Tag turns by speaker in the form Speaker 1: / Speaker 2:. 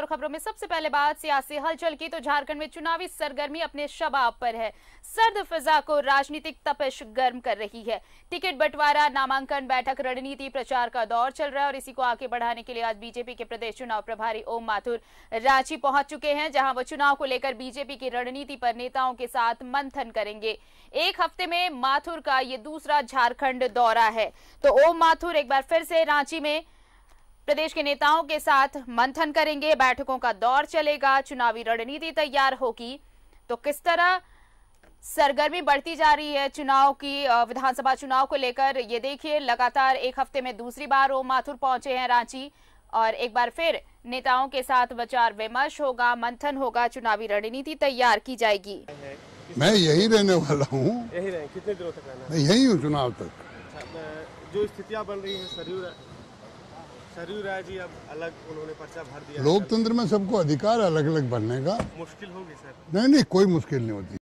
Speaker 1: तो खबरों में सबसे पहले बात सियासी हलचल की तो झारखंड में चुनावी सरगर्मी अपने शबाब पर है सर्द फिजा को राजनीतिक तपिश गर्म कर रही है टिकट बंटवारा नामांकन बैठक रणनीति प्रचार का दौर चल रहा है और इसी को आगे बढ़ाने के लिए आज बीजेपी के प्रदेश चुनाव प्रभारी ओम माथुर रांची पहुंच चुके हैं जहां वो चुनाव को लेकर बीजेपी की रणनीति पर नेताओं के साथ मंथन करेंगे एक हफ्ते में माथुर का ये दूसरा झारखंड दौरा है तो ओम माथुर एक बार फिर से रांची में प्रदेश के नेताओं के साथ मंथन करेंगे बैठकों का दौर चलेगा चुनावी रणनीति तैयार होगी तो किस तरह सरगर्मी बढ़ती जा रही है चुनाव की विधानसभा चुनाव को लेकर ये देखिए लगातार एक हफ्ते में दूसरी बार ओम माथुर पहुंचे हैं रांची और एक बार फिर नेताओं के साथ विचार विमर्श होगा मंथन होगा चुनावी रणनीति तैयार की जाएगी
Speaker 2: मैं यही रहने वाला हूँ
Speaker 3: यही रहे कितने दिनों तक रहना मैं
Speaker 2: यही हूँ चुनाव तक
Speaker 3: अच्छा, जो स्थितियाँ बन रही है सरयू राय जी अब अलग उन्होंने पर्चा भर दिया लोकतंत्र
Speaker 2: में सबको अधिकार अलग अलग बनने का
Speaker 3: मुश्किल होगी सर
Speaker 2: नहीं नहीं कोई मुश्किल नहीं होती